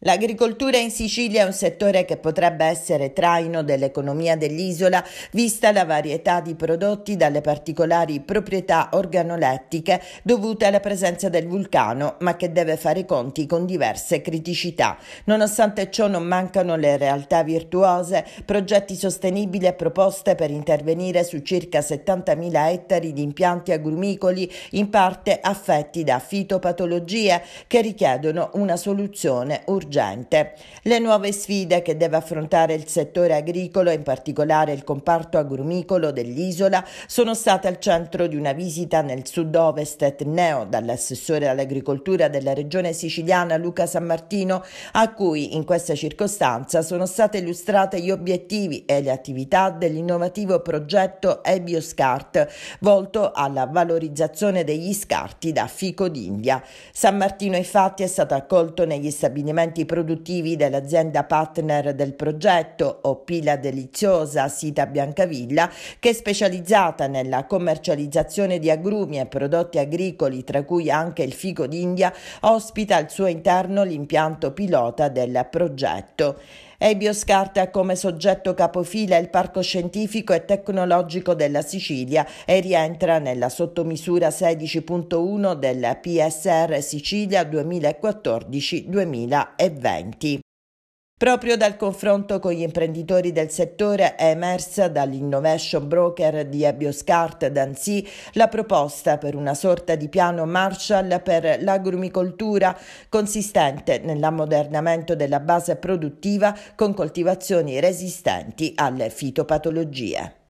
L'agricoltura in Sicilia è un settore che potrebbe essere traino dell'economia dell'isola, vista la varietà di prodotti dalle particolari proprietà organolettiche dovute alla presenza del vulcano, ma che deve fare conti con diverse criticità. Nonostante ciò non mancano le realtà virtuose, progetti sostenibili e proposte per intervenire su circa 70.000 ettari di impianti agrumicoli, in parte affetti da fitopatologie, che richiedono una soluzione urgente urgente. Le nuove sfide che deve affrontare il settore agricolo, in particolare il comparto agrumicolo dell'isola, sono state al centro di una visita nel sud-ovest etneo dall'assessore all'agricoltura della regione siciliana Luca San Martino, a cui in questa circostanza sono state illustrate gli obiettivi e le attività dell'innovativo progetto Ebioscart, volto alla valorizzazione degli scarti da fico d'India. San Martino infatti è stato accolto negli stabilimenti impianti produttivi dell'azienda partner del progetto Opila Deliziosa, sita Biancavilla, che è specializzata nella commercializzazione di agrumi e prodotti agricoli, tra cui anche il fico d'India, ospita al suo interno l'impianto pilota del progetto. Ebios Carta ha come soggetto capofila il Parco Scientifico e Tecnologico della Sicilia e rientra nella sottomisura 16.1 del PSR Sicilia 2014-2020. Proprio dal confronto con gli imprenditori del settore è emersa dall'innovation broker di Ebioscart Danzi la proposta per una sorta di piano Marshall per l'agrumicoltura consistente nell'ammodernamento della base produttiva con coltivazioni resistenti alle fitopatologie.